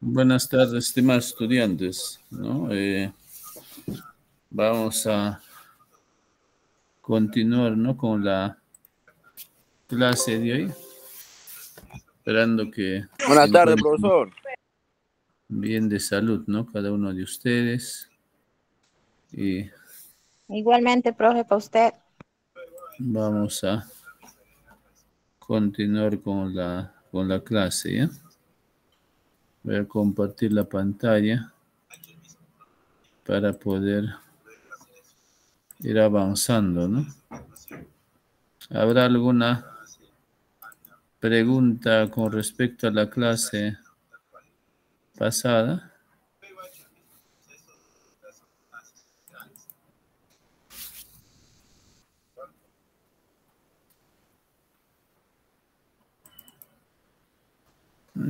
Buenas tardes, estimados estudiantes. Eh, vamos a continuar ¿no? con la clase de hoy. Esperando que... Buenas tardes, profesor. Bien de salud, ¿no? Cada uno de ustedes. Y Igualmente, profe, para usted. Vamos a continuar con la con la clase, Voy a compartir la pantalla para poder ir avanzando, ¿Habrá alguna pregunta con respecto a la clase pasada?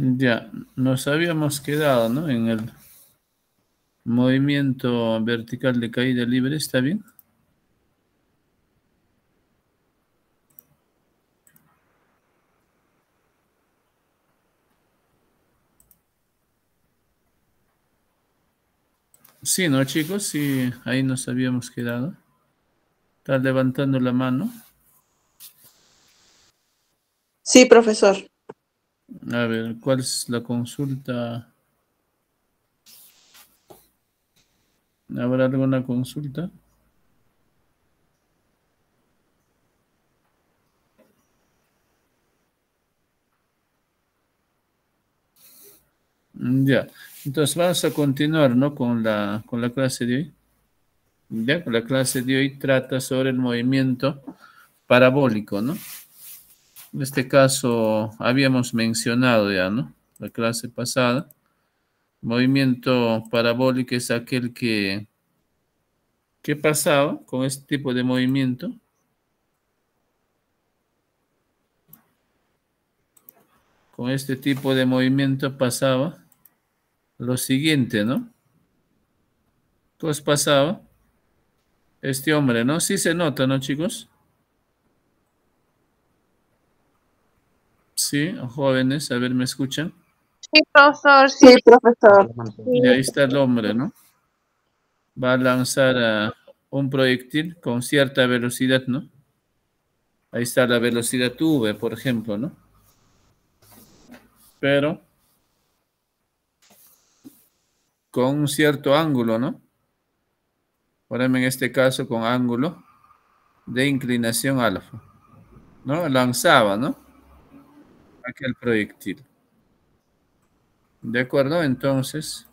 Ya, nos habíamos quedado, ¿no? En el movimiento vertical de caída libre, ¿está bien? Sí, ¿no, chicos? Sí, ahí nos habíamos quedado. Está levantando la mano. Sí, profesor. A ver, ¿cuál es la consulta? ¿Habrá alguna consulta? Ya, entonces vamos a continuar, ¿no? Con la, con la clase de hoy. Ya, la clase de hoy trata sobre el movimiento parabólico, ¿no? En este caso habíamos mencionado ya, ¿no? La clase pasada. Movimiento parabólico es aquel que, ¿Qué pasaba con este tipo de movimiento. Con este tipo de movimiento pasaba lo siguiente, ¿no? Pues pasaba este hombre, ¿no? Sí se nota, ¿no, chicos? Sí, jóvenes, a ver, ¿me escuchan? Sí, profesor, sí, profesor. Y ahí está el hombre, ¿no? Va a lanzar un proyectil con cierta velocidad, ¿no? Ahí está la velocidad V, por ejemplo, ¿no? Pero con un cierto ángulo, ¿no? ejemplo, en este caso con ángulo de inclinación alfa, ¿no? Lanzaba, ¿no? aquel proyectil. ¿De acuerdo? Entonces,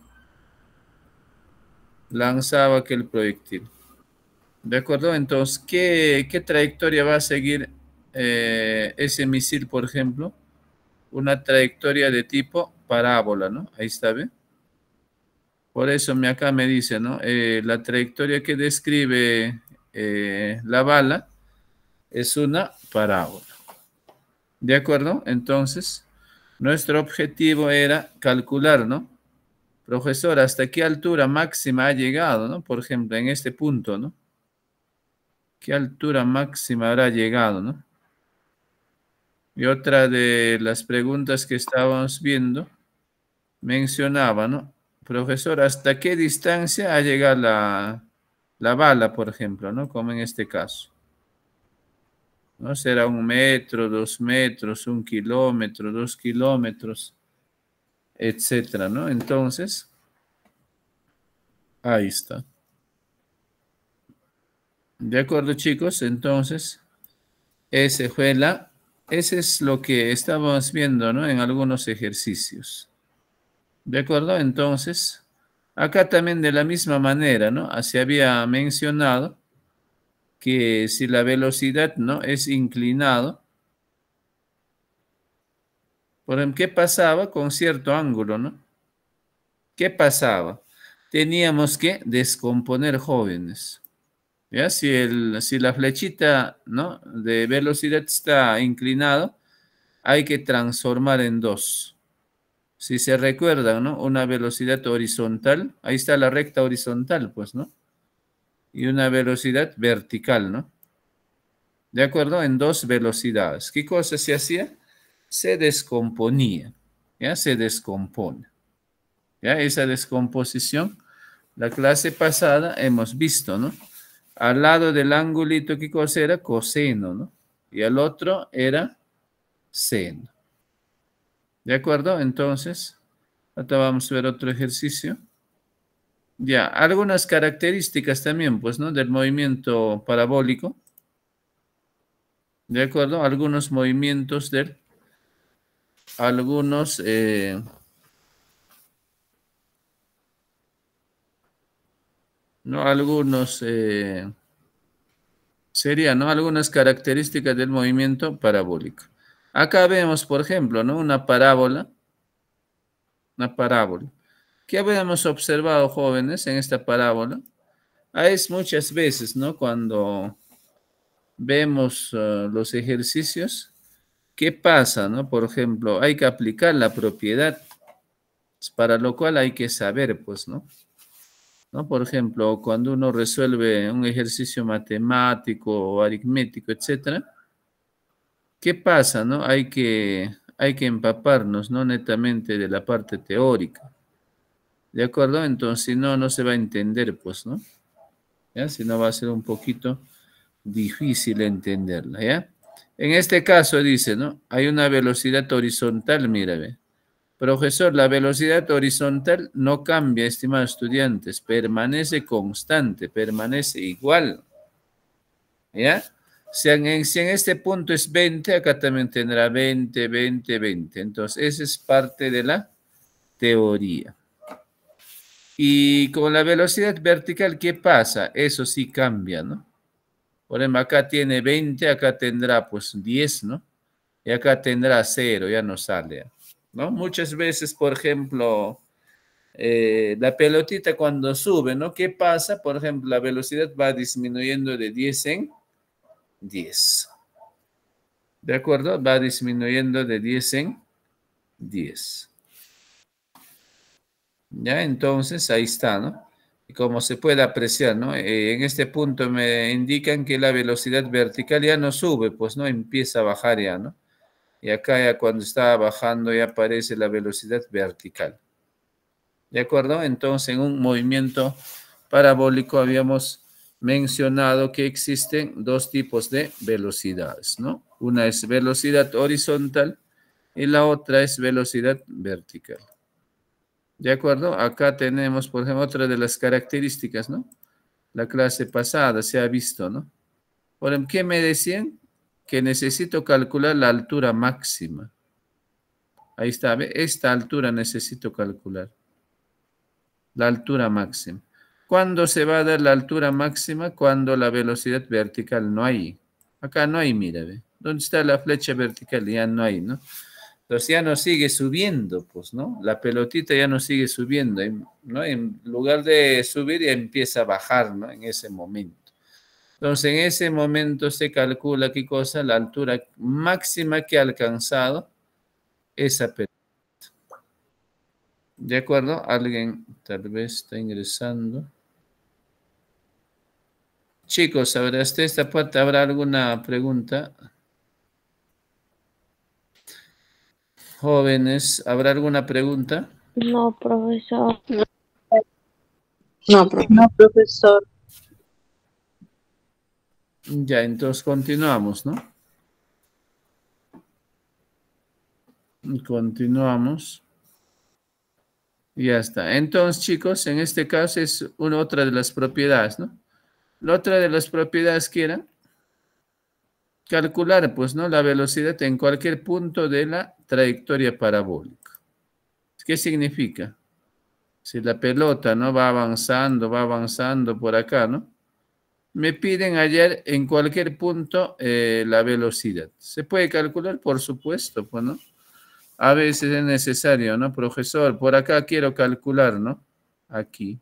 lanzaba aquel proyectil. ¿De acuerdo? Entonces, ¿qué, trayectoria va a seguir eh, ese misil, por ejemplo? Una trayectoria de tipo parábola, ¿no? Ahí está, bien Por eso me, acá me dice, ¿no? Eh, la trayectoria que describe eh, la bala es una parábola. ¿De acuerdo? Entonces, nuestro objetivo era calcular, ¿no? Profesor, ¿hasta qué altura máxima ha llegado, ¿no? Por ejemplo, en este punto, ¿no? ¿Qué altura máxima habrá llegado, ¿no? Y otra de las preguntas que estábamos viendo mencionaba, ¿no? Profesor, ¿hasta qué distancia ha llegado la, la bala, por ejemplo, ¿no? Como en este caso. ¿no? Será un metro, dos metros, un kilómetro, dos kilómetros, etcétera, ¿no? Entonces, ahí está. De acuerdo, chicos, entonces, ese fue la, ese es lo que estábamos viendo, ¿no? En algunos ejercicios. ¿De acuerdo? Entonces, acá también de la misma manera, ¿no? así había mencionado que si la velocidad no es inclinado, por ¿qué pasaba con cierto ángulo, no? ¿Qué pasaba? Teníamos que descomponer jóvenes. Si, si la flechita ¿no? de velocidad está inclinada, hay que transformar en dos. Si se recuerdan, ¿no? Una velocidad horizontal, ahí está la recta horizontal, pues, ¿no? y una velocidad vertical, ¿no? ¿De acuerdo? En dos velocidades. ¿Qué cosa se hacía? Se descomponía, ¿ya? Se descompone. ¿Ya? Esa descomposición, la clase pasada hemos visto, ¿no? Al lado del angulito, ¿qué cosa era? Coseno, ¿no? Y al otro era seno. ¿De acuerdo? Entonces, ahora vamos a ver otro ejercicio. Ya, algunas características también, pues, ¿no? Del movimiento parabólico. ¿De acuerdo? Algunos movimientos del... Algunos... Eh, ¿No? Algunos... Eh, serían, ¿no? Algunas características del movimiento parabólico. Acá vemos, por ejemplo, ¿no? Una parábola. Una parábola. ¿Qué habíamos observado, jóvenes, en esta parábola? Ah, es muchas veces, ¿no? Cuando vemos eh, los ejercicios, ¿qué pasa, no? Por ejemplo, hay que aplicar la propiedad, pues, para lo cual hay que saber, pues, ¿no? ¿No? Por ejemplo, cuando uno resuelve un ejercicio matemático o aritmético, etcétera, ¿qué pasa, no? Hay que, hay que empaparnos, ¿no? Netamente de la parte teórica. ¿De acuerdo? Entonces, si no, no se va a entender, pues, ¿no? Si no, va a ser un poquito difícil entenderla, ¿ya? En este caso dice, ¿no? Hay una velocidad horizontal, mira, Profesor, la velocidad horizontal no cambia, estimados estudiantes, permanece constante, permanece igual. ¿Ya? Si en, si en, este punto es 20, acá también tendrá 20, 20, 20. Entonces, esa es parte de la teoría. Y con la velocidad vertical, ¿qué pasa? Eso sí cambia, ¿no? Por ejemplo, acá tiene 20, acá tendrá pues 10, ¿no? Y acá tendrá 0, ya no sale, ¿no? Muchas veces, por ejemplo, eh, la pelotita cuando sube, ¿no? ¿Qué pasa? Por ejemplo, la velocidad va disminuyendo de 10 en 10. ¿De acuerdo? Va disminuyendo de 10 en 10. ¿Ya? Entonces, ahí está, ¿no? Y como se puede apreciar, ¿no? Eh, en este punto me indican que la velocidad vertical ya no sube, pues no empieza a bajar ya, ¿no? Y acá ya cuando está bajando ya aparece la velocidad vertical. ¿De acuerdo? Entonces, en un movimiento parabólico habíamos mencionado que existen dos tipos de velocidades, ¿no? Una es velocidad horizontal y la otra es velocidad vertical. ¿De acuerdo? Acá tenemos, por ejemplo, otra de las características, ¿no? La clase pasada se ha visto, ¿no? Por ¿qué me decían? Que necesito calcular la altura máxima. Ahí está, ¿ve? esta altura necesito calcular. La altura máxima. ¿Cuándo se va a dar la altura máxima? Cuando la velocidad vertical no hay. Acá no hay, mira, ¿ve? ¿Dónde está la flecha vertical? Ya no hay, ¿no? Entonces ya no sigue subiendo, pues, ¿no? La pelotita ya no sigue subiendo, ¿no? En lugar de subir ya empieza a bajar, ¿no? En ese momento. Entonces en ese momento se calcula qué cosa, la altura máxima que ha alcanzado esa pelotita. ¿De acuerdo? Alguien tal vez está ingresando. Chicos, ¿habrá hasta esta puerta habrá alguna pregunta? jóvenes. ¿Habrá alguna pregunta? No, profesor. No, profesor. Ya, entonces continuamos, ¿no? Continuamos. Ya está. Entonces, chicos, en este caso es una otra de las propiedades, ¿no? La otra de las propiedades que era calcular, pues, ¿no? La velocidad en cualquier punto de la trayectoria parabólica. ¿Qué significa? Si la pelota no va avanzando, va avanzando por acá, ¿no? Me piden ayer en cualquier punto eh, la velocidad. ¿Se puede calcular? Por supuesto, pues, ¿no? A veces es necesario, ¿no? Profesor, por acá quiero calcular, ¿no? Aquí.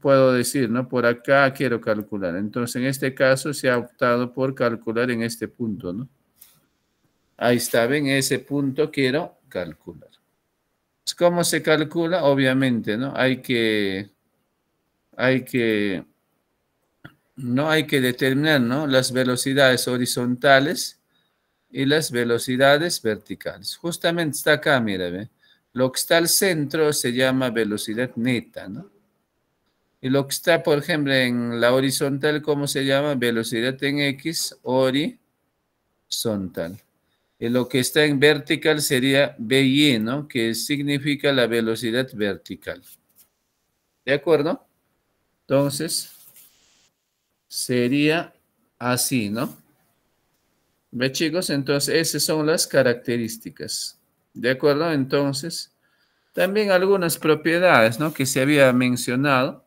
Puedo decir, ¿no? Por acá quiero calcular. Entonces, en este caso se ha optado por calcular en este punto, ¿no? Ahí está, ven, ese punto quiero calcular. Pues, ¿Cómo se calcula? Obviamente, ¿no? Hay que, hay que, no hay que determinar, ¿no? Las velocidades horizontales y las velocidades verticales. Justamente está acá, mira, ¿ve? Lo que está al centro se llama velocidad neta, ¿no? Y lo que está, por ejemplo, en la horizontal, ¿cómo se llama? Velocidad en X horizontal lo que está en vertical sería VY, ¿no? Que significa la velocidad vertical. ¿De acuerdo? Entonces, sería así, ¿no? ¿Ve, chicos? Entonces, esas son las características. ¿De acuerdo? Entonces, también algunas propiedades, ¿no? Que se había mencionado.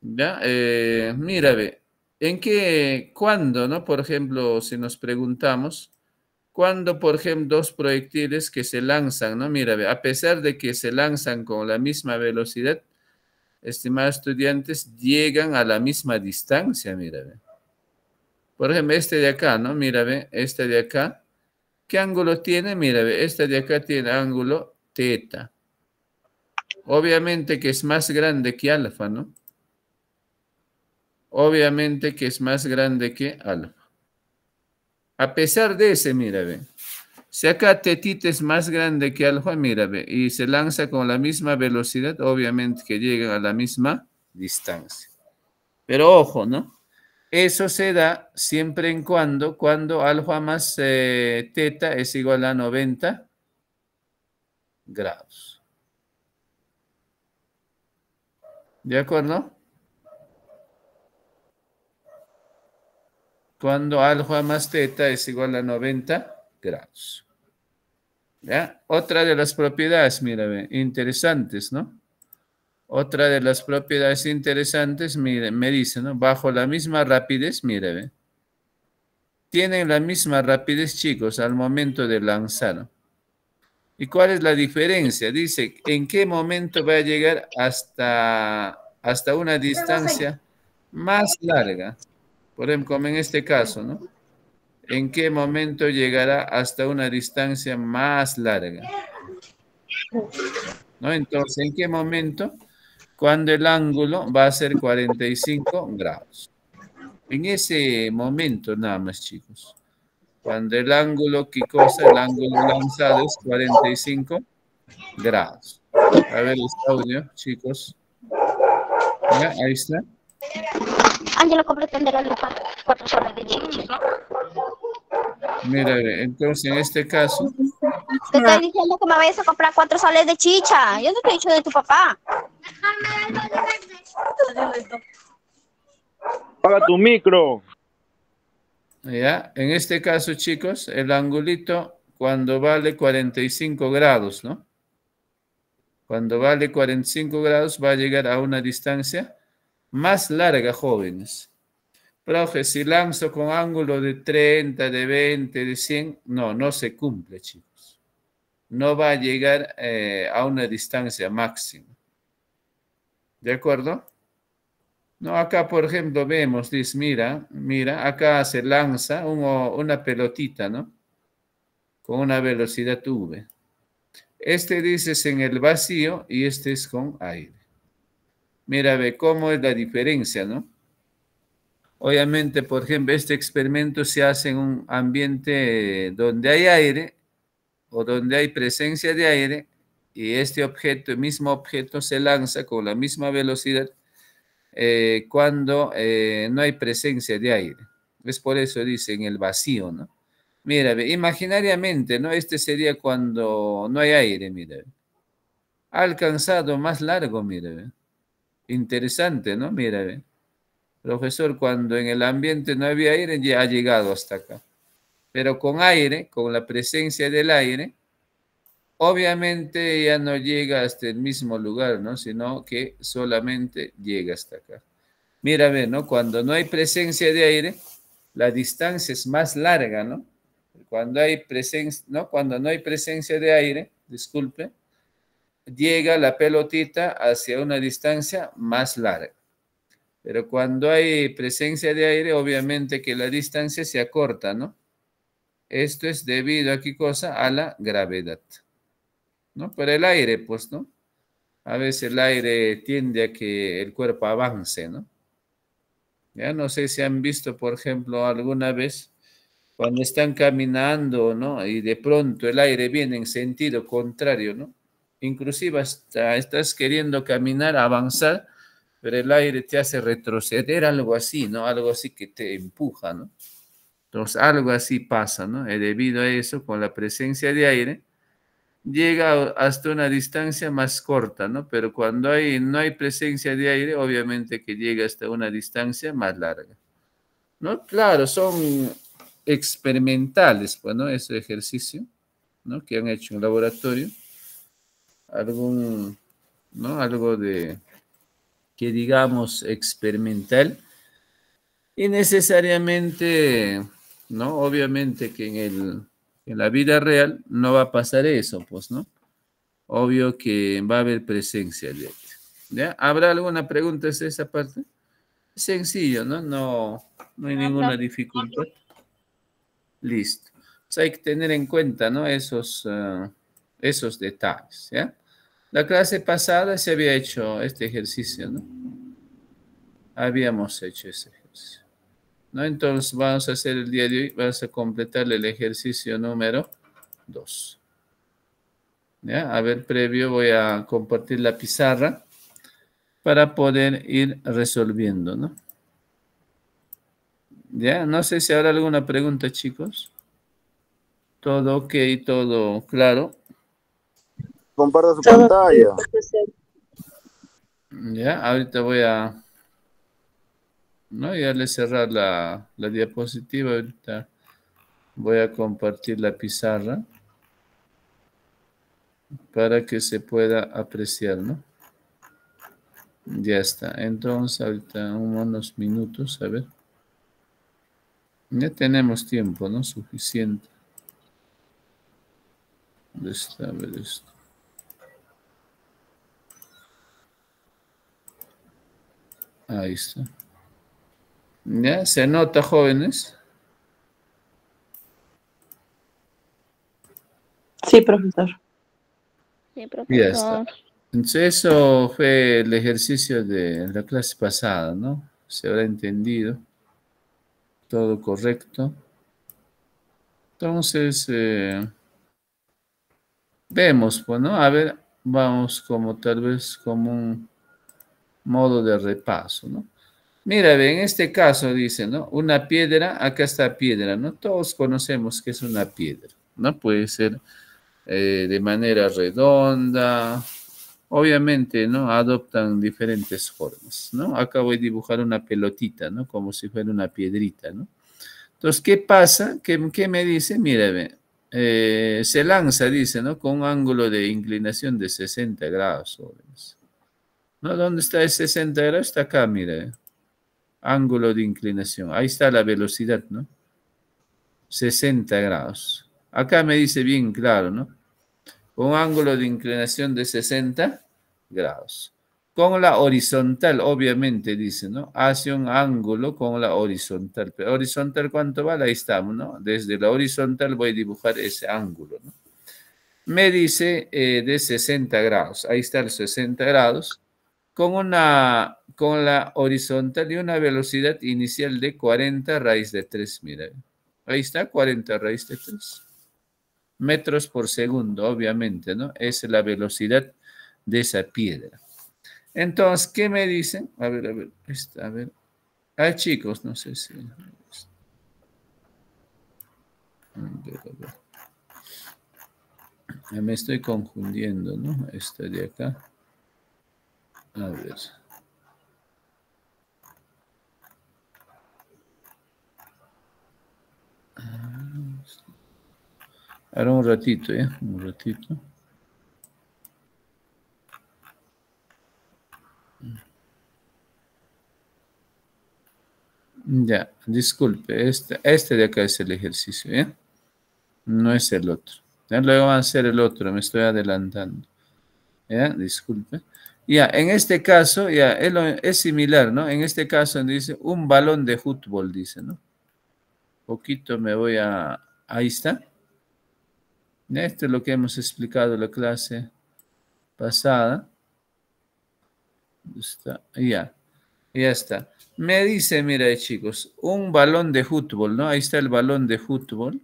¿Ya? Eh, mira, ve. ¿En qué, cuándo, no? Por ejemplo, si nos preguntamos, cuando, por ejemplo, dos proyectiles que se lanzan, ¿no? Mira, a pesar de que se lanzan con la misma velocidad, estimados estudiantes, llegan a la misma distancia, mira, Por ejemplo, este de acá, ¿no? Mira, este de acá. ¿Qué ángulo tiene? Mira, este de acá tiene ángulo teta. Obviamente que es más grande que alfa, ¿no? Obviamente que es más grande que alfa. A pesar de ese, mira, acá Tetit es más grande que Alfa, mira, Y se lanza con la misma velocidad, obviamente que llega a la misma distancia. Pero ojo, ¿no? Eso se da siempre en cuando, cuando alfa más eh, teta es igual a 90 grados. ¿De acuerdo? cuando alfa más teta es igual a 90 grados. ¿Ya? Otra de las propiedades, mírame, interesantes, ¿no? Otra de las propiedades interesantes, mire, me dice, ¿no? Bajo la misma rapidez, mírame. Tienen la misma rapidez, chicos, al momento de lanzar. ¿Y cuál es la diferencia? Dice, ¿en qué momento va a llegar hasta, hasta una distancia más larga? Por ejemplo, como en este caso, ¿no? ¿En qué momento llegará hasta una distancia más larga? ¿No? Entonces, ¿en qué momento? Cuando el ángulo va a ser 45 grados. En ese momento nada más, chicos. Cuando el ángulo, ¿qué cosa? El ángulo lanzado es 45 grados. A ver, el este audio, chicos. ¿Ya? ahí está a compró la lupa cuatro soles de chicha. ¿no? Mira, entonces en este caso. Te estoy diciendo que me vayas a comprar cuatro soles de chicha. Yo no te he dicho de tu papá. Paga tu micro. Ya, en este caso, chicos, el angulito cuando vale 45 grados, ¿no? Cuando vale 45 grados va a llegar a una distancia más larga, jóvenes. Profe, si lanzo con ángulo de 30, de 20, de 100, no, no se cumple, chicos. No va a llegar eh, a una distancia máxima. ¿De acuerdo? No, acá, por ejemplo, vemos, dice, mira, mira, acá se lanza una pelotita, ¿no? Con una velocidad V. Este dice es en el vacío y este es con aire. Mira, ve cómo es la diferencia, ¿no? Obviamente, por ejemplo, este experimento se hace en un ambiente donde hay aire o donde hay presencia de aire y este objeto, el mismo objeto se lanza con la misma velocidad eh, cuando eh, no hay presencia de aire. Es por eso dicen el vacío, ¿no? Mira, ve, imaginariamente, ¿no? Este sería cuando no hay aire, mira. Ha alcanzado más largo, mira. Interesante, ¿no? Mira, profesor, cuando en el ambiente no había aire, ya ha llegado hasta acá. Pero con aire, con la presencia del aire, obviamente ya no llega hasta el mismo lugar, ¿no? Sino que solamente llega hasta acá. Mira, ¿no? Cuando no hay presencia de aire, la distancia es más larga, ¿no? Cuando hay presencia, ¿no? Cuando no hay presencia de aire, disculpe, llega la pelotita hacia una distancia más larga. Pero cuando hay presencia de aire, obviamente que la distancia se acorta, ¿no? Esto es debido a qué cosa? A la gravedad. ¿No? Por el aire, pues, ¿no? A veces el aire tiende a que el cuerpo avance, ¿no? Ya no sé si han visto, por ejemplo, alguna vez cuando están caminando, ¿no? Y de pronto el aire viene en sentido contrario, ¿no? inclusive hasta estás queriendo caminar, avanzar, pero el aire te hace retroceder, algo así, ¿no? Algo así que te empuja, ¿no? Entonces, algo así pasa, ¿no? Y eh, debido a eso, con la presencia de aire, llega hasta una distancia más corta, ¿no? Pero cuando hay, no hay presencia de aire, obviamente que llega hasta una distancia más larga. ¿No? Claro, son experimentales, bueno pues, Ese ejercicio, ¿no? Que han hecho en laboratorio algún, ¿no? Algo de, que digamos, experimental. Y necesariamente, ¿no? Obviamente que en, el, en la vida real no va a pasar eso, pues, ¿no? Obvio que va a haber presencia de ¿Ya? ¿Habrá alguna pregunta de esa parte? Sencillo, ¿no? No, no hay ninguna dificultad. Listo. Pues hay que tener en cuenta, ¿no? Esos, ah, esos detalles, ¿ya? La clase pasada se había hecho este ejercicio, ¿no? Habíamos hecho ese ejercicio. ¿No? Entonces vamos a hacer el día de hoy, vamos a completar el ejercicio número 2. ¿Ya? A ver, previo voy a compartir la pizarra para poder ir resolviendo, ¿no? ¿Ya? No sé si habrá alguna pregunta, chicos. Todo ok, todo claro comparta su pantalla. Ya, ahorita voy a... No, ya le cerrar la, la diapositiva. Ahorita voy a compartir la pizarra para que se pueda apreciar, ¿no? Ya está. Entonces, ahorita unos minutos, a ver. Ya tenemos tiempo, ¿no? Suficiente. a ver esto. Ahí está. ¿Ya? ¿Se nota, jóvenes? Sí, profesor. Sí, profesor. Ya está. Entonces, eso fue el ejercicio de la clase pasada, ¿no? Se habrá entendido. Todo correcto. Entonces, eh, vemos, bueno, pues, a ver, vamos como tal vez como un modo de repaso, ¿no? Mira, en este caso dice, ¿no? Una piedra, acá está piedra, ¿no? Todos conocemos que es una piedra, ¿no? Puede ser eh, de manera redonda, obviamente, ¿no? Adoptan diferentes formas, ¿no? Acá voy a dibujar una pelotita, ¿no? Como si fuera una piedrita, ¿no? Entonces, ¿qué pasa? ¿Qué, me dice? Mira, eh, se lanza, dice, ¿no? Con un ángulo de inclinación de 60 grados, no, ¿dónde está el 60 grados? Está acá, mire. Ángulo de inclinación. Ahí está la velocidad, ¿no? 60 grados. Acá me dice bien claro, ¿no? Un ángulo de inclinación de 60 grados. Con la horizontal, obviamente, dice, ¿no? Hace un ángulo con la horizontal. Pero horizontal, ¿cuánto vale? Ahí estamos, ¿no? Desde la horizontal voy a dibujar ese ángulo, ¿no? Me dice eh, de 60 grados. Ahí está el 60 grados con, una, con la horizontal y una velocidad inicial de 40 raíz de 3. Mira, ahí está, 40 raíz de 3. Metros por segundo, obviamente, ¿no? Es la velocidad de esa piedra. Entonces, ¿qué me dicen? A ver, a ver, esta, a ver. Ah, chicos, no sé si... Me estoy confundiendo, ¿no? Esta de acá. A ver. Ahora un ratito, ¿eh? Un ratito. Ya, disculpe, este, este de acá es el ejercicio, ¿eh? No es el otro. Ya luego va a ser el otro, me estoy adelantando. ¿Ya? Disculpe. Ya, en este caso, ya, es, es similar, ¿no? En este caso dice un balón de fútbol, dice, ¿no? Poquito me voy a... Ahí está. Esto es lo que hemos explicado en la clase pasada. ya, ya está. Me dice, mira eh, chicos, un balón de fútbol, ¿no? Ahí está el balón de fútbol.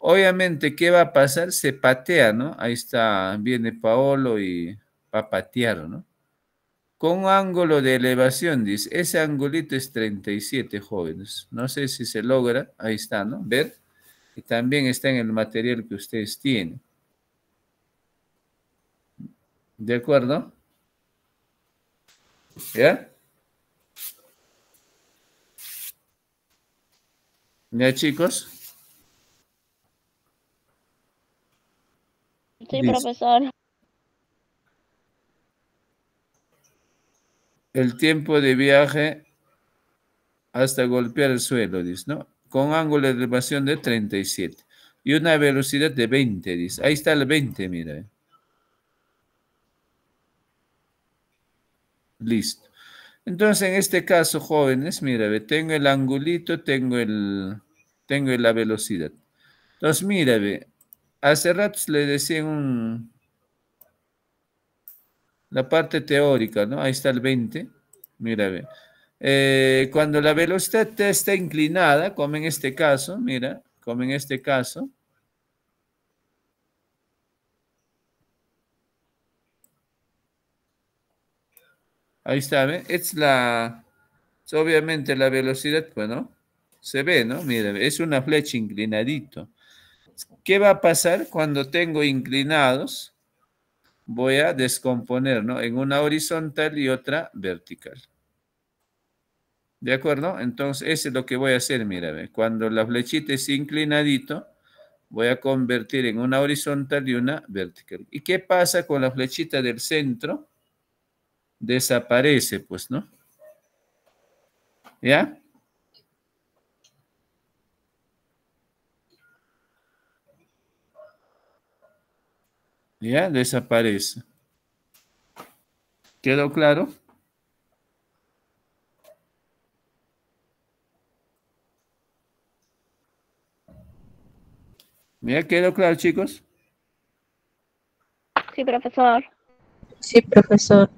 Obviamente, ¿qué va a pasar? Se patea, ¿no? Ahí está, viene Paolo y papatear, ¿no? Con ángulo de elevación, dice, ese angulito es 37 jóvenes. No sé si se logra, ahí está, ¿no? Ver, y también está en el material que ustedes tienen. ¿De acuerdo? ¿Ya? ¿Ya, chicos? Sí, profesor. el tiempo de viaje hasta golpear el suelo, dice, ¿no? Con ángulo de elevación de 37 y una velocidad de 20, dice. Ahí está el 20, mira. Eh. Listo. Entonces, en este caso, jóvenes, mira, tengo el angulito, tengo, el, tengo la velocidad. Entonces, mira, hace rato le decía un, la parte teórica, ¿no? Ahí está el 20. Mira, ve. Eh, cuando la velocidad está inclinada, como en este caso, mira, como en este caso, Ahí está, ¿ve? Es la... obviamente la velocidad, bueno, se ve, ¿no? Mira, es una flecha inclinadito. ¿Qué va a pasar cuando tengo inclinados? voy a descomponer, ¿no? En una horizontal y otra vertical. ¿De acuerdo? Entonces, eso es lo que voy a hacer, mira, cuando la flechita es inclinadito, voy a convertir en una horizontal y una vertical. ¿Y qué pasa con la flechita del centro? Desaparece, pues, ¿no? ¿Ya? ¿Ya? Desaparece. ¿Quedó claro? ¿Ya quedó claro, chicos? Sí, profesor. Sí, profesor.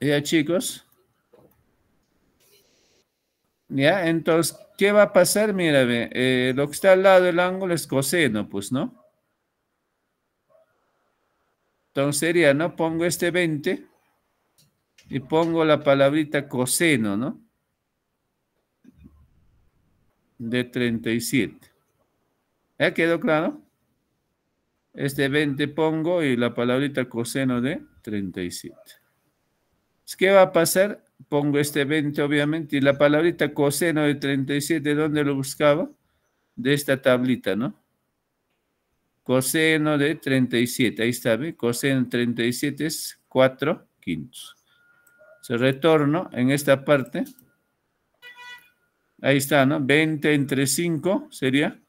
Ya, chicos. ¿Ya? Entonces, ¿qué va a pasar? Mira, eh, lo que está al lado del ángulo es coseno, pues, ¿no? Entonces sería, ¿no? Pongo este 20 y pongo la palabrita coseno, ¿no? De 37. ¿Ya quedó claro? Este 20 pongo y la palabrita coseno de 37. ¿Qué va a pasar? pongo este 20 obviamente y la palabrita coseno de 37, ¿de ¿dónde lo buscaba? De esta tablita, ¿no? Coseno de 37, ahí está, ¿ve? Coseno de 37 es 4 quintos. Se retorno en esta parte. Ahí está, ¿no? 20 entre 5 sería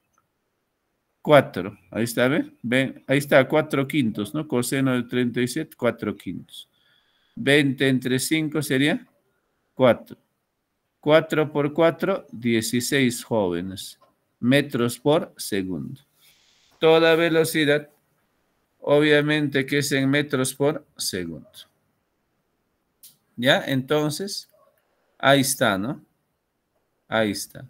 4. Ahí está, ¿ve? ahí está, 4 quintos, ¿no? Coseno de 37, 4 quintos. 20 entre 5 sería 4. 4 por 4, 16 jóvenes, metros por segundo. Toda velocidad, obviamente que es en metros por segundo. ¿Ya? Entonces, ahí está, ¿no? Ahí está.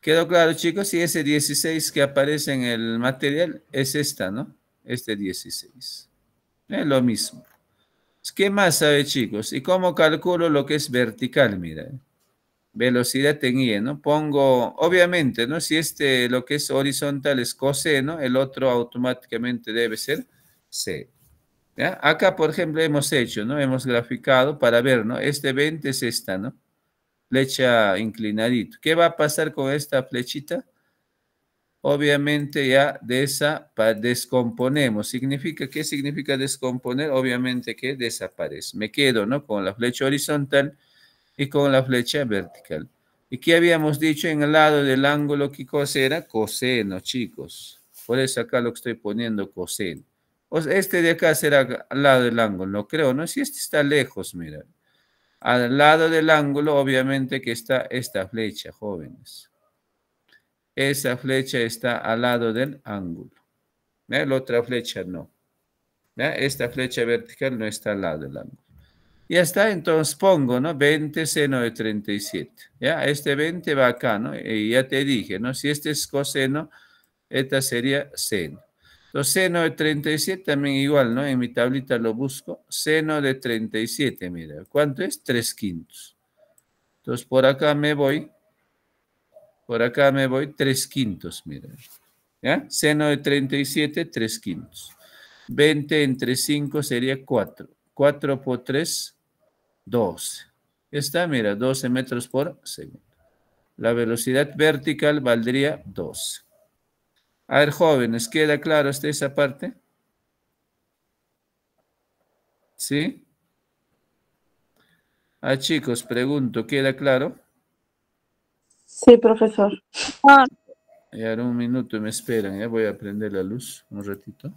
¿Quedó claro, chicos? Y ese 16 que aparece en el material es esta, ¿no? Este 16. Es lo mismo. ¿Qué más sabe, chicos? ¿Y cómo calculo lo que es vertical? Mira, velocidad en Y, ¿no? Pongo, obviamente, ¿no? Si este, lo que es horizontal es coseno, el otro automáticamente debe ser C. Acá, por ejemplo, hemos hecho, ¿no? Hemos graficado para ver, ¿no? Este 20 es esta, ¿no? Flecha inclinadito. ¿Qué va a pasar con esta flechita? obviamente ya de esa descomponemos. qué significa descomponer? Obviamente que desaparece. Me quedo, ¿no? Con la flecha horizontal y con la flecha vertical. ¿Y qué habíamos dicho en el lado del ángulo? ¿Qué cosa era? Coseno, chicos. Por eso acá lo estoy poniendo coseno. este de acá será al lado del ángulo, no creo, ¿no? Si este está lejos, mira. Al lado del ángulo, obviamente que está esta flecha, jóvenes. Esa flecha está al lado del ángulo. La otra flecha no. Esta flecha vertical no está al lado del ángulo. Y está, entonces pongo, ¿no? 20 seno de 37. ¿Ya? Este 20 va acá, ¿no? Y ya te dije, ¿no? Si este es coseno, esta sería seno. Entonces, seno de 37 también igual, ¿no? En mi tablita lo busco. Seno de 37, mira. ¿Cuánto es? Tres quintos. Entonces, por acá me voy. Por acá me voy tres quintos, mira. ¿Ya? Seno de 37, 3 quintos. 20 entre 5 sería 4. 4 por 3, 12. Está, mira, 12 metros por segundo. La velocidad vertical valdría 12. A ver, jóvenes, ¿queda claro hasta esa parte? ¿Sí? A ah, chicos, pregunto, ¿queda claro? Sí, profesor. Ah. Ya un minuto, me esperan, ya ¿eh? voy a prender la luz un ratito.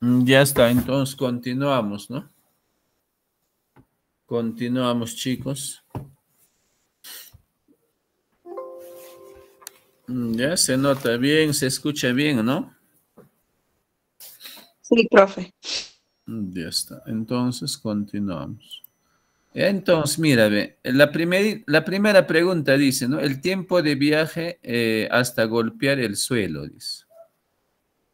Mm, ya está, entonces continuamos, ¿no? Continuamos, chicos. Mm, ya se nota bien, se escucha bien, ¿no? Sí, profe. Mm, ya está, entonces continuamos. Entonces, mira, la, la primera pregunta dice, ¿no? El tiempo de viaje eh, hasta golpear el suelo, dice.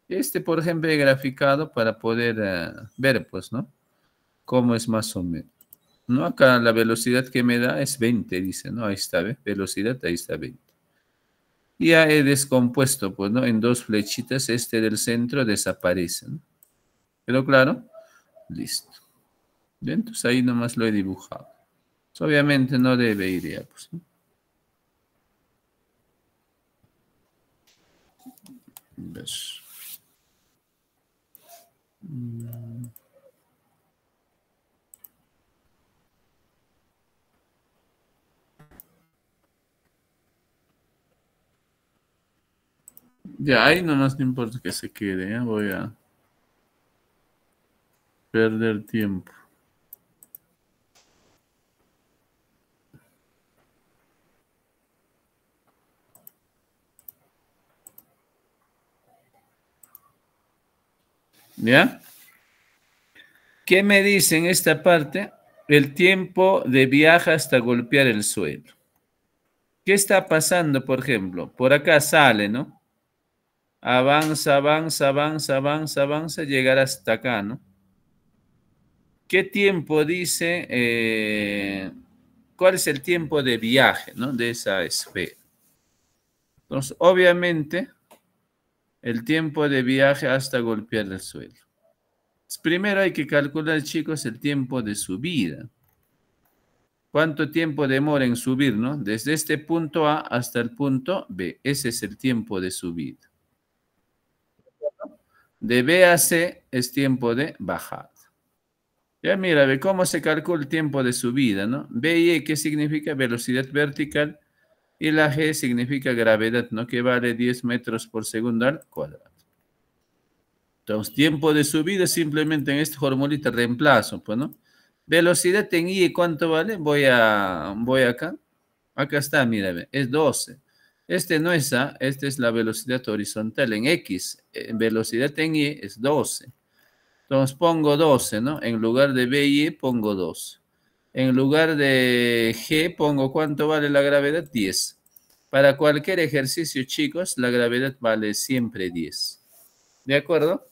Este, por ejemplo, he graficado para poder eh, ver, pues, ¿no? Cómo es más o menos. ¿No? Acá la velocidad que me da es 20, dice, ¿no? Ahí está, ¿ves? Velocidad, ahí está 20. Ya he descompuesto, pues, ¿no? En dos flechitas, este del centro desaparece, ¿no? ¿Pero claro? Listo. Bien, entonces ahí nomás lo he dibujado. Pues, obviamente no debe ir ya, pues, ¿no? Mm. Ya, ahí no nos importa que se quede, ¿eh? voy a perder tiempo. ¿Ya? ¿Qué me dice en esta parte? El tiempo de viaje hasta golpear el suelo. ¿Qué está pasando, por ejemplo? Por acá sale, ¿no? Avanza, avanza, avanza, avanza, avanza, llegar hasta acá, ¿no? ¿Qué tiempo dice? Eh, ¿Cuál es el tiempo de viaje, ¿no? De esa esfera. Entonces, obviamente, el tiempo de viaje hasta golpear el suelo. Primero hay que calcular, chicos, el tiempo de subida. ¿Cuánto tiempo demora en subir, no? Desde este punto A hasta el punto B. Ese es el tiempo de subida. De B a C es tiempo de bajada. Ya mira, ve cómo se calcula el tiempo de subida, ¿no? E, ¿qué significa? Velocidad vertical y la G significa gravedad, ¿no? Que vale 10 metros por segundo al cuadrado. Entonces, tiempo de subida simplemente en esta formulita reemplazo, pues, ¿no? Velocidad en Y, ¿cuánto vale? Voy a, voy acá. Acá está, mírame, es 12. Este no es A, esta es la velocidad horizontal en X. velocidad en Y es 12. Entonces pongo 12, ¿no? En lugar de Y, e, pongo 12. En lugar de G pongo cuánto vale la gravedad, 10. Para cualquier ejercicio, chicos, la gravedad vale siempre 10. ¿De acuerdo?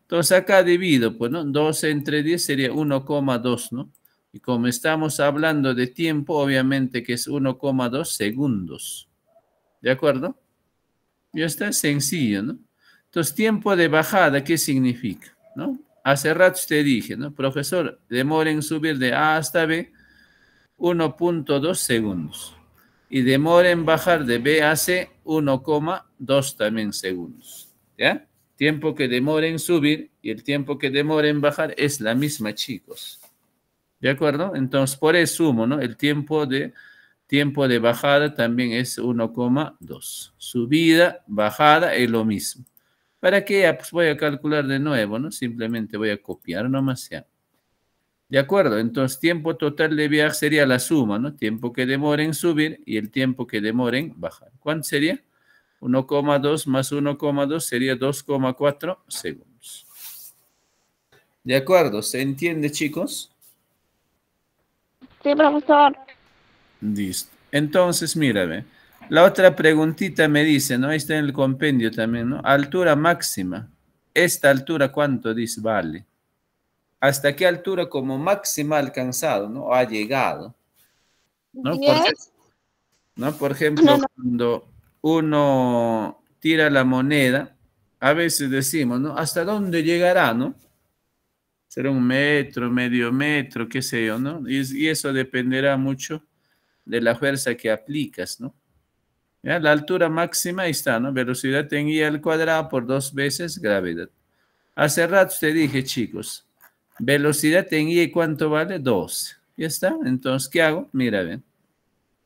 Entonces acá divido, pues, ¿no? 2 entre 10 sería 1,2, ¿no? Y como estamos hablando de tiempo, obviamente que es 1,2 segundos. ¿De acuerdo? Ya está sencillo, ¿no? Entonces, tiempo de bajada, ¿qué significa? ¿No? Hace rato te dije, ¿no? Profesor, demora en subir de A hasta B 1.2 segundos y demora en bajar de B a C 1,2 también segundos. ¿Ya? Tiempo que demora en subir y el tiempo que demora en bajar es la misma, chicos. ¿De acuerdo? Entonces, por eso sumo, ¿no? El tiempo de, tiempo de bajada también es 1,2. Subida, bajada es lo mismo. ¿Para qué? Ah, pues voy a calcular de nuevo, ¿no? Simplemente voy a copiar nomás ya. ¿De acuerdo? Entonces, tiempo total de viaje sería la suma, ¿no? Tiempo que demore en subir y el tiempo que demore en bajar. ¿Cuánto sería? 1,2 más 1,2 sería 2,4 segundos. ¿De acuerdo? ¿Se entiende, chicos? Sí, profesor. Listo. Entonces, mírame. La otra preguntita me dice, ¿no? Está en el compendio también, ¿no? Altura máxima. ¿Esta altura cuánto dice vale? ¿Hasta qué altura como máxima ha alcanzado, ¿no? ha llegado. ¿No? Por ejemplo, cuando uno tira la moneda, a veces decimos, ¿no? ¿Hasta dónde llegará, no? Será un metro, medio metro, qué sé yo, ¿no? y eso dependerá mucho de la fuerza que aplicas, ¿no? La altura máxima ahí está, ¿no? Velocidad en I al cuadrado por dos veces gravedad. Hace rato te dije, chicos, velocidad en I, ¿cuánto vale? 12. ¿Ya está? Entonces, ¿qué hago? Mira, bien.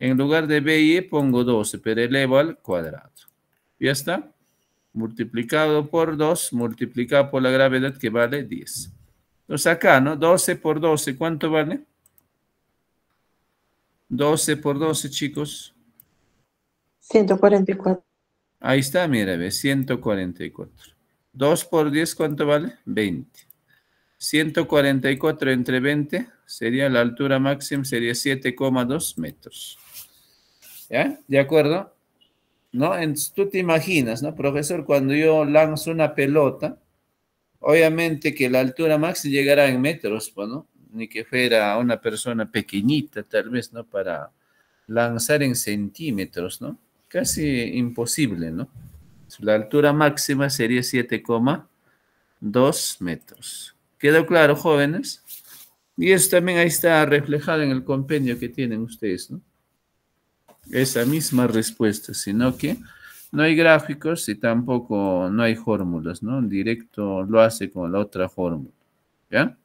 En lugar de B y e, pongo 12, pero elevo al cuadrado. ¿Ya está? Multiplicado por 2, multiplicado por la gravedad que vale 10. Entonces acá, ¿no? 12 por 12, ¿cuánto vale? 12 por 12, chicos. 144. Ahí está, mira, ve, 144. 2 por 10, ¿cuánto vale? 20. 144 entre 20 sería la altura máxima, sería 7,2 metros. ¿Ya? ¿De acuerdo? ¿No? Entonces, tú te imaginas, ¿no? Profesor, cuando yo lanzo una pelota, obviamente que la altura máxima llegará en metros, pues, ¿no? Ni que fuera una persona pequeñita, tal vez, ¿no? Para lanzar en centímetros, ¿no? casi imposible, ¿no? La altura máxima sería 7,2 metros. ¿Quedó claro, jóvenes? Y eso también ahí está reflejado en el compendio que tienen ustedes, ¿no? Esa misma respuesta, sino que no hay gráficos y tampoco no hay fórmulas, ¿no? En directo lo hace con la otra fórmula, ¿ya?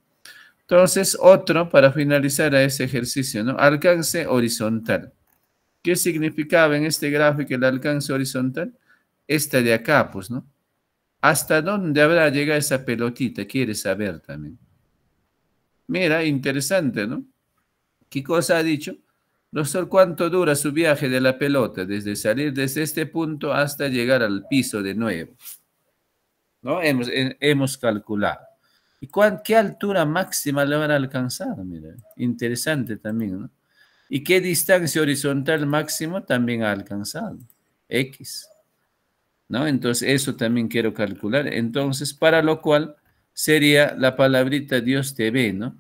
Entonces, otro para finalizar a ese ejercicio, ¿no? Alcance horizontal. ¿Qué significaba en este gráfico el alcance horizontal? Esta de acá, pues, ¿no? ¿Hasta dónde habrá llegado esa pelotita? Quiere saber también. Mira, interesante, ¿no? ¿Qué cosa ha dicho? Doctor, ¿cuánto dura su viaje de la pelota desde salir desde este punto hasta llegar al piso de nuevo? ¿No? Hemos, eh, calculado. ¿Y qué altura máxima le van a alcanzar? Mira, interesante también, ¿no? ¿Y qué distancia horizontal máxima también ha alcanzado? X. ¿No? Entonces, eso también quiero calcular. Entonces, para lo cual sería la palabrita Dios te ve, ¿no?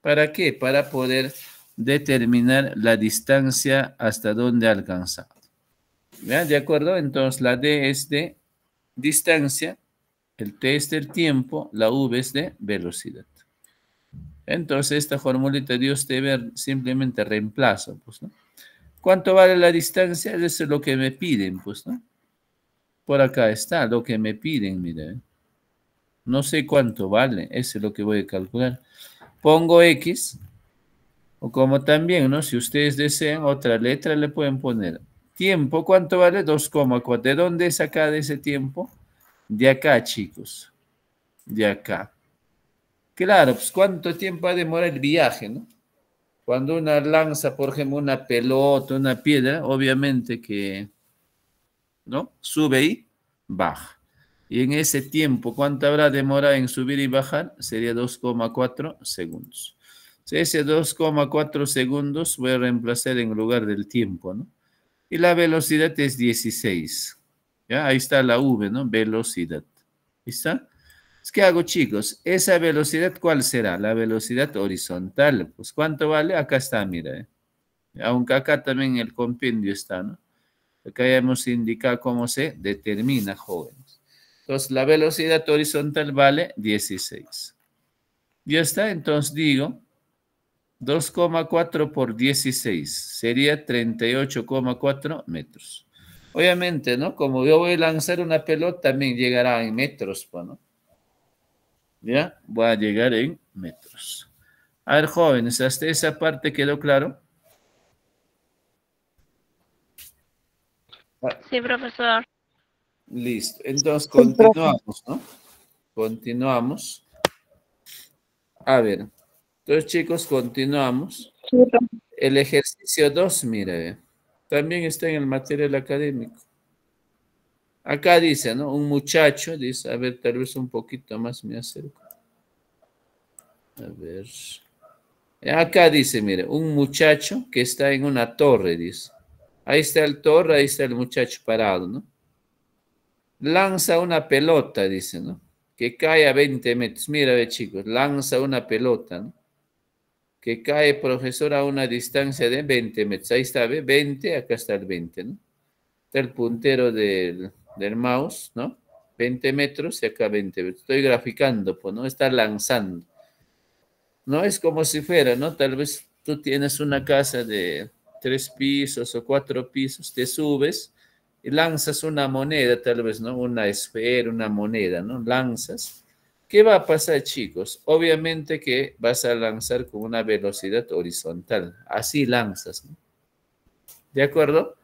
¿Para qué? Para poder determinar la distancia hasta dónde ha alcanzado. ¿Ya? ¿De acuerdo? Entonces, la D es de distancia, el T es del tiempo, la V es de velocidad. Entonces esta formulita Dios te ver simplemente reemplaza, pues, ¿no? ¿Cuánto vale la distancia? Eso es lo que me piden, pues, ¿no? Por acá está lo que me piden, miren. ¿eh? No sé cuánto vale, eso es lo que voy a calcular. Pongo X, o como también, ¿no? Si ustedes desean, otra letra le pueden poner. Tiempo, ¿cuánto vale? 2,4. ¿De dónde es acá de ese tiempo? De acá, chicos. De acá. Claro, pues cuánto tiempo a demorar el viaje, ¿no? Cuando una lanza, por ejemplo, una pelota, una piedra, obviamente que, ¿no? Sube y baja. Y en ese tiempo, ¿cuánto habrá demorado en subir y bajar? Sería 2,4 segundos. ese 2,4 segundos voy a reemplazar en lugar del tiempo, ¿no? Y la velocidad es 16. ¿Ya? Ahí está la V, ¿no? Velocidad. ¿Está? ¿Qué hago, chicos? ¿Esa velocidad cuál será? La velocidad horizontal. Pues, ¿cuánto vale? Acá está, mira. ¿eh? Aunque acá también el compendio está, ¿no? Acá ya hemos indicado cómo se determina, jóvenes. Entonces, la velocidad horizontal vale 16. Ya está, entonces digo, 2,4 por 16 sería 38,4 metros. Obviamente, ¿no? Como yo voy a lanzar una pelota, también llegará en metros, pues, ¿no? ¿ya? Voy a llegar en metros. A ver, jóvenes, ¿hasta esa parte quedó claro? Sí, profesor. Listo. Entonces, continuamos, ¿no? Continuamos. A ver. Entonces, chicos, continuamos. El ejercicio 2, mire, también está en el material académico. Acá dice, ¿no? Un muchacho, dice, a ver, tal vez un poquito más me acerco. A ver. Acá dice, mire, un muchacho que está en una torre, dice. Ahí está el torre, ahí está el muchacho parado, ¿no? Lanza una pelota, dice, ¿no? Que cae a 20 metros. Mira, ve, chicos, lanza una pelota, ¿no? Que cae, profesor, a una distancia de 20 metros. Ahí está, ve, 20, acá está el 20, ¿no? Está el puntero del del mouse, ¿no? 20 metros y acá 20 metros. Estoy graficando, pues, ¿no? Está lanzando. No es como si fuera, ¿no? Tal vez tú tienes una casa de tres pisos o cuatro pisos, te subes y lanzas una moneda, tal vez, ¿no? Una esfera, una moneda, ¿no? Lanzas. ¿Qué va a pasar, chicos? Obviamente que vas a lanzar con una velocidad horizontal. Así lanzas, ¿no? ¿De acuerdo?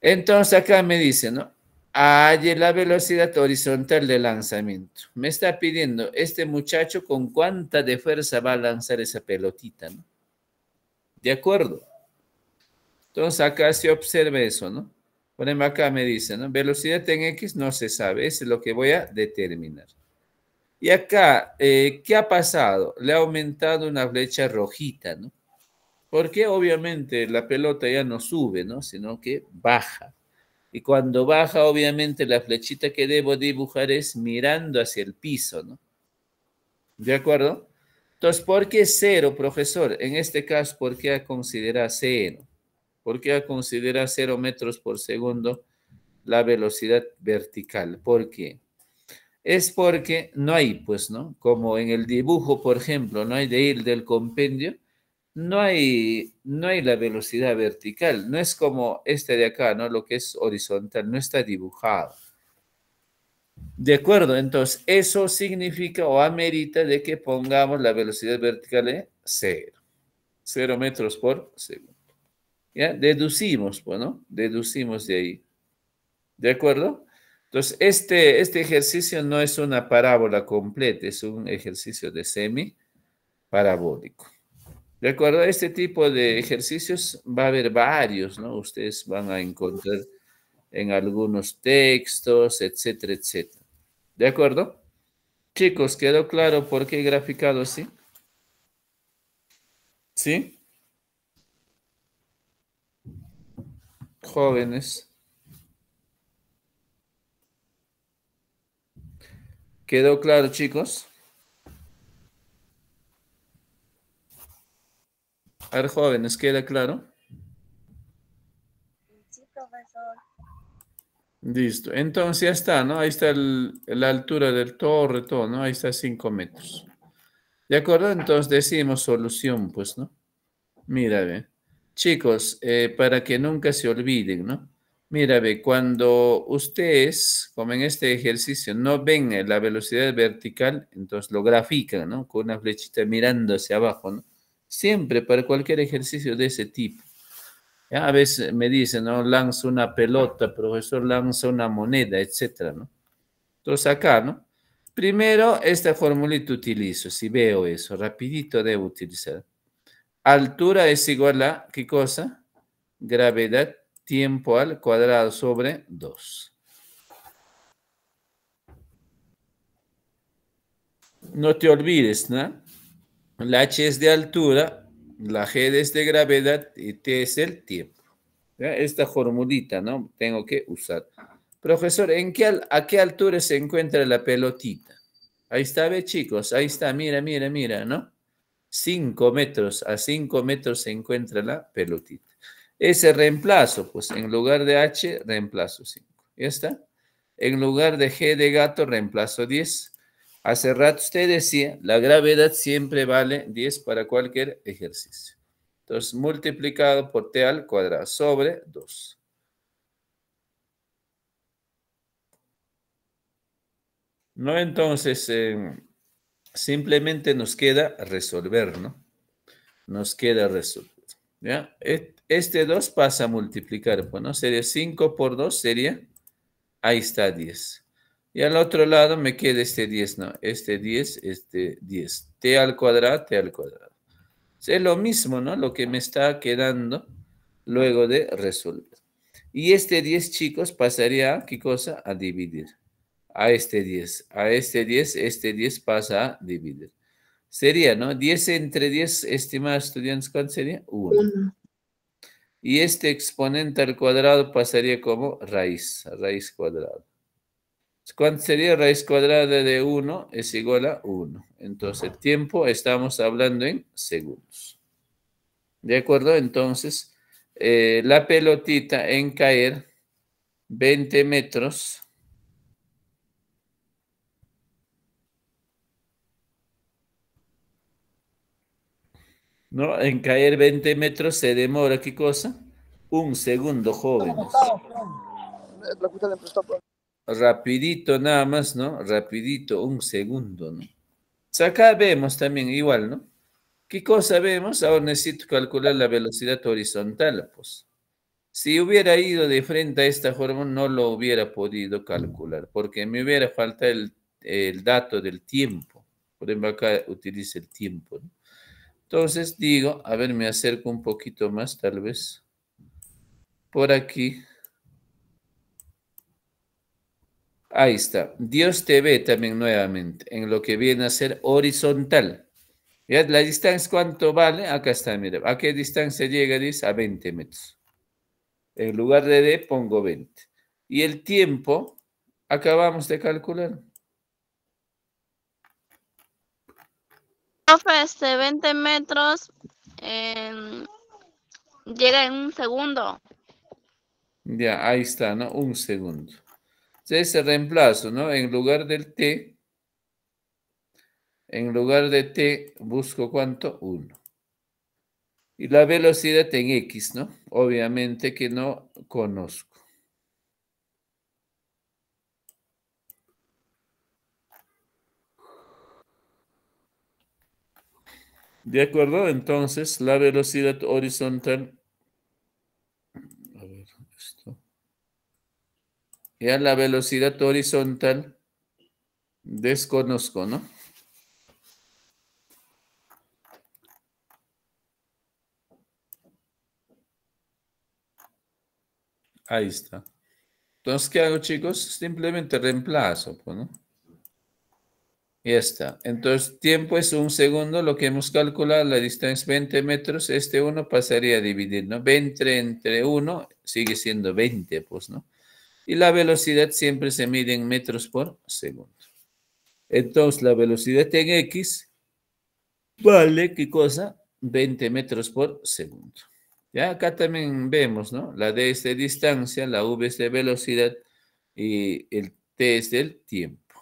Entonces acá me dice, ¿no? Halle la velocidad horizontal de lanzamiento. Me está pidiendo este muchacho con cuánta de fuerza va a lanzar esa pelotita, ¿no? De acuerdo. Entonces acá se observa eso, ¿no? Ponemos acá, me dice, ¿no? Velocidad en X no se sabe, eso es lo que voy a determinar. Y acá, eh, ¿qué ha pasado? Le ha aumentado una flecha rojita, ¿no? Porque obviamente la pelota ya no sube, ¿no? Sino que baja. Y cuando baja, obviamente, la flechita que debo dibujar es mirando hacia el piso, ¿no? ¿De acuerdo? Entonces, ¿por qué cero, profesor? En este caso, ¿por qué considera cero? ¿Por qué considera cero metros por segundo la velocidad vertical? ¿Por qué? Es porque no hay, pues, ¿no? Como en el dibujo, por ejemplo, no hay de ir del compendio, no hay, no hay la velocidad vertical, no es como este de acá, ¿no? Lo que es horizontal, no está dibujado. De acuerdo, entonces eso significa o amerita de que pongamos la velocidad vertical de cero. Cero metros por segundo. ¿Ya? Deducimos, bueno, pues, deducimos de ahí. ¿De acuerdo? Entonces, este, este ejercicio no es una parábola completa, es un ejercicio de semi parabólico. De acuerdo este tipo de ejercicios, va a haber varios, ¿no? Ustedes van a encontrar en algunos textos, etcétera, etcétera. ¿De acuerdo? Chicos, ¿quedó claro por qué graficado así? ¿Sí? Jóvenes. ¿Quedó claro, chicos? A ver, jóvenes, ¿queda claro? Listo. Entonces ya está, ¿no? Ahí está la altura del torre, todo, ¿no? Ahí está 5 metros. ¿De acuerdo? Entonces decimos solución, pues, ¿no? Mira, Chicos, eh, para que nunca se olviden, ¿no? Mira, ve, cuando ustedes, como en este ejercicio, no ven la velocidad vertical, entonces lo grafican, ¿no? Con una flechita mirando hacia abajo, ¿no? Siempre para cualquier ejercicio de ese tipo. A veces me dicen, ¿no? Lanza una pelota, profesor, lanza una moneda, etcétera, ¿no? Entonces acá, ¿no? Primero, esta formulita utilizo, si veo eso, rapidito debo utilizar. Altura es igual a, ¿qué cosa? Gravedad, tiempo al cuadrado sobre 2. No te olvides, ¿no? La H es de altura, la G es de gravedad y T es el tiempo. Esta formulita, ¿no? Tengo que usar. Profesor, ¿en qué, ¿a qué altura se encuentra la pelotita? Ahí está, ve chicos, ahí está, mira, mira, mira, ¿no? 5 metros, a 5 metros se encuentra la pelotita. Ese reemplazo, pues en lugar de H, reemplazo 5. ¿Ya está? En lugar de G de gato, reemplazo 10. Hace rato usted decía, la gravedad siempre vale 10 para cualquier ejercicio. Entonces, multiplicado por T al cuadrado sobre 2. No, entonces, eh, simplemente nos queda resolver, ¿no? Nos queda resolver. ¿ya? Este 2 pasa a multiplicar, bueno, sería 5 por 2, sería, ahí está 10. Y al otro lado me queda este 10, no, este 10, este 10. T al cuadrado, T al cuadrado. Es lo mismo, ¿no? Lo que me está quedando luego de resolver. Y este 10, chicos, pasaría ¿qué cosa? A dividir. A este 10. A este 10, este 10 pasa a dividir. Sería, ¿no? 10 entre 10, estimados estudiantes, ¿cuánto sería? 1. Y este exponente al cuadrado pasaría como raíz, raíz cuadrada. ¿Cuánto sería raíz cuadrada de 1 es igual a 1? Entonces, tiempo estamos hablando en segundos. ¿De acuerdo? Entonces, eh, la pelotita en caer 20 metros. ¿No? En caer 20 metros se demora, ¿qué cosa? Un segundo, jóvenes rapidito nada más, ¿no? Rapidito, un segundo, ¿no? Acá vemos también igual, ¿no? ¿Qué cosa vemos? Ahora necesito calcular la velocidad horizontal, pues. Si hubiera ido de frente a esta forma, no lo hubiera podido calcular, porque me hubiera faltado el, dato del tiempo. Por ejemplo, acá utilizo el tiempo. ¿no? Entonces digo, a ver, me acerco un poquito más, tal vez. Por aquí. Ahí está. Dios te ve también nuevamente en lo que viene a ser horizontal. ¿Ya? La distancia, ¿cuánto vale? Acá está, mira. ¿A qué distancia llega? Dice a 20 metros. En lugar de D pongo 20. Y el tiempo, acabamos de calcular. Profe, este 20 metros em, llega en un segundo. Ya, ahí está, ¿no? Un segundo se reemplazo, ¿no? En lugar del t, en lugar de t, busco cuánto? 1. Y la velocidad en x, ¿no? Obviamente que no conozco. ¿De acuerdo? Entonces, la velocidad horizontal Ya la velocidad horizontal desconozco, ¿no? Ahí está. Entonces, ¿qué hago, chicos? Simplemente reemplazo, pues, ¿no? Y está. Entonces, tiempo es un segundo, lo que hemos calculado, la distancia es 20 metros, este 1 pasaría a dividir, ¿no? 20 entre 1 sigue siendo 20, pues, ¿no? y la velocidad siempre se mide en metros por segundo. Entonces, la velocidad en X vale, ¿qué cosa? 20 metros por segundo. Ya acá también vemos, ¿no? La D es de distancia, la V es de velocidad y el T es del tiempo.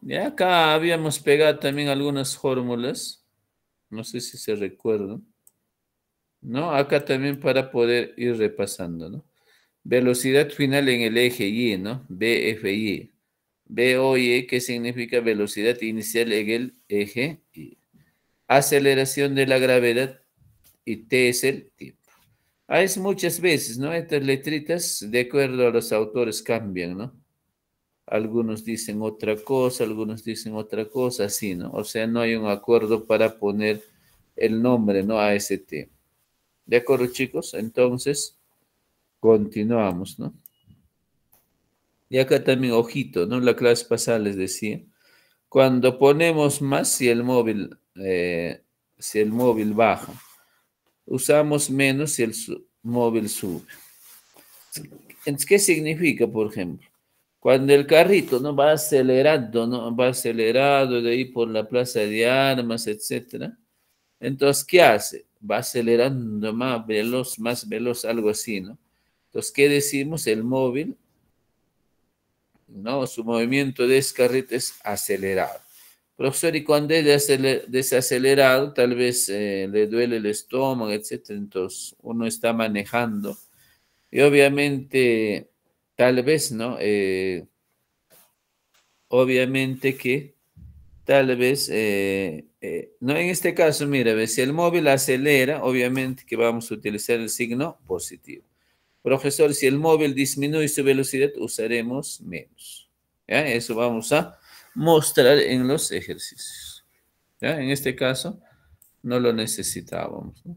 Ya acá habíamos pegado también algunas fórmulas. No sé si se recuerdan. ¿No? Acá también para poder ir repasando, ¿no? Velocidad final en el eje Y, ¿no? BFI. BOI, que significa velocidad inicial en el eje Y. Aceleración de la gravedad y T es el tiempo. Hay ah, es muchas veces, ¿no? Estas letritas, de acuerdo a los autores, cambian, ¿no? algunos dicen otra cosa, algunos dicen otra cosa, así, ¿no? O sea, no hay un acuerdo para poner el nombre, ¿no? A ese tema. ¿De acuerdo, chicos? Entonces, continuamos, ¿no? Y acá también, ojito, ¿no? La clase pasada les decía, cuando ponemos más si el móvil, eh, si el móvil baja, usamos menos si el móvil sube. ¿qué significa, por ejemplo? Cuando el carrito ¿no? va acelerando, ¿no? va acelerado de ahí por la plaza de armas, etcétera, entonces, ¿qué hace? Va acelerando más veloz, más veloz, algo así, ¿no? Entonces, ¿qué decimos? El móvil, ¿no? Su movimiento de ese carrito es acelerado. Profesor, y cuando es desacelerado, tal vez eh, le duele el estómago, etcétera, entonces uno está manejando. Y obviamente Tal vez, ¿no? Eh, obviamente que tal vez, eh, eh, no en este caso, mira, si el móvil acelera, obviamente que vamos a utilizar el signo positivo. Profesor, si el móvil disminuye su velocidad, usaremos menos. Eso vamos a mostrar en los ejercicios. En este caso, no lo necesitábamos. ¿no?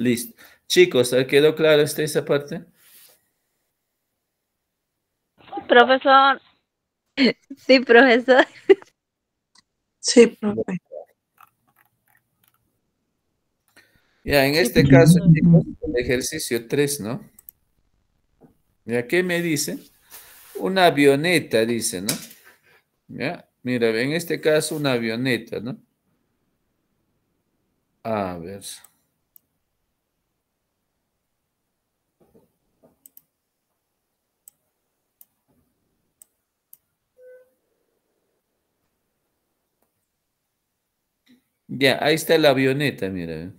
Listo. Chicos, ¿quedó claro esta esa parte? Profesor. Sí, profesor. Sí, profesor. Ya, en este caso, chicos, el ejercicio 3, ¿no? ¿Ya qué me dice? Una avioneta, dice, ¿no? ¿Ya? Mira, en este caso una avioneta, ¿no? A ver. Ya, ahí está la avioneta, mira.